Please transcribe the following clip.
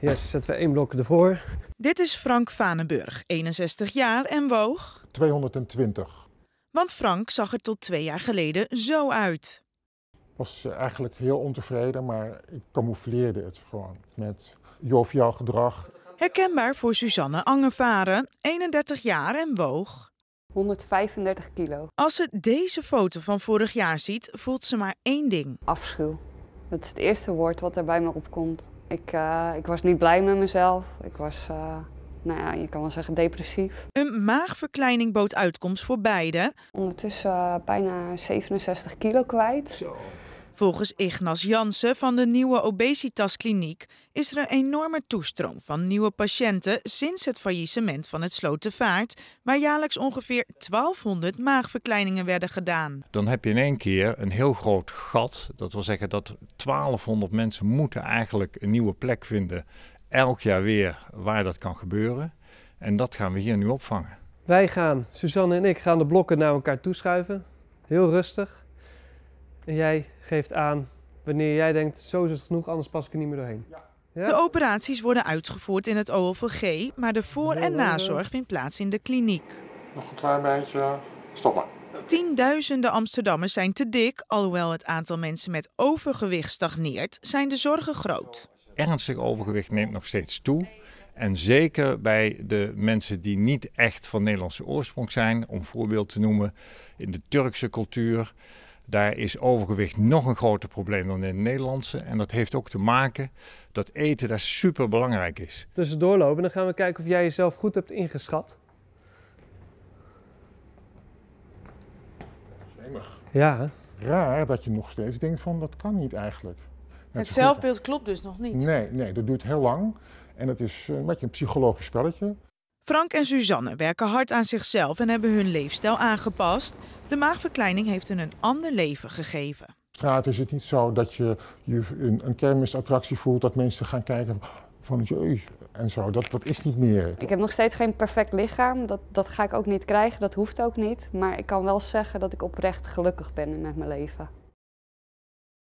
Yes, zetten we één blok ervoor. Dit is Frank Vanenburg, 61 jaar en woog... 220. Want Frank zag er tot twee jaar geleden zo uit. was eh, eigenlijk heel ontevreden, maar ik camoufleerde het gewoon met joviaal gedrag. Herkenbaar voor Suzanne Angervaren, 31 jaar en woog... 135 kilo. Als ze deze foto van vorig jaar ziet, voelt ze maar één ding. Afschuw. Dat is het eerste woord wat er bij me opkomt. Ik, eh, ik was niet blij met mezelf. Ik was, eh, nou ja, je kan wel zeggen depressief. Een maagverkleining bood uitkomst voor beide. Ondertussen eh, bijna 67 kilo kwijt. Zo. Volgens Ignas Jansen van de nieuwe obesitaskliniek is er een enorme toestroom van nieuwe patiënten sinds het faillissement van het Slotenvaart, waar jaarlijks ongeveer 1200 maagverkleiningen werden gedaan. Dan heb je in één keer een heel groot gat. Dat wil zeggen dat 1200 mensen moeten eigenlijk een nieuwe plek vinden, elk jaar weer waar dat kan gebeuren. En dat gaan we hier nu opvangen. Wij gaan, Suzanne en ik, gaan de blokken naar elkaar toeschuiven. Heel rustig. En jij geeft aan wanneer jij denkt, zo is het genoeg, anders pas ik er niet meer doorheen. Ja. De operaties worden uitgevoerd in het OLVG, maar de voor- en nazorg vindt plaats in de kliniek. Nog een klein beetje. stoppen. Tienduizenden Amsterdammers zijn te dik. Alhoewel het aantal mensen met overgewicht stagneert, zijn de zorgen groot. Ernstig overgewicht neemt nog steeds toe. En zeker bij de mensen die niet echt van Nederlandse oorsprong zijn, om voorbeeld te noemen, in de Turkse cultuur daar is overgewicht nog een groter probleem dan in het Nederlandse. En dat heeft ook te maken dat eten daar super belangrijk is. Tussendoorlopen en dan gaan we kijken of jij jezelf goed hebt ingeschat. Zemig. Ja. Raar dat je nog steeds denkt van dat kan niet eigenlijk. het zelfbeeld klopt dus nog niet. Nee, nee, dat duurt heel lang. En het is een eh, beetje een psychologisch spelletje. Frank en Suzanne werken hard aan zichzelf en hebben hun leefstijl aangepast. De maagverkleining heeft hun een ander leven gegeven. Op straat is het niet zo dat je, je een, een kermisattractie voelt dat mensen gaan kijken van je en zo. Dat, dat is niet meer. Ik heb nog steeds geen perfect lichaam. Dat, dat ga ik ook niet krijgen. Dat hoeft ook niet. Maar ik kan wel zeggen dat ik oprecht gelukkig ben met mijn leven.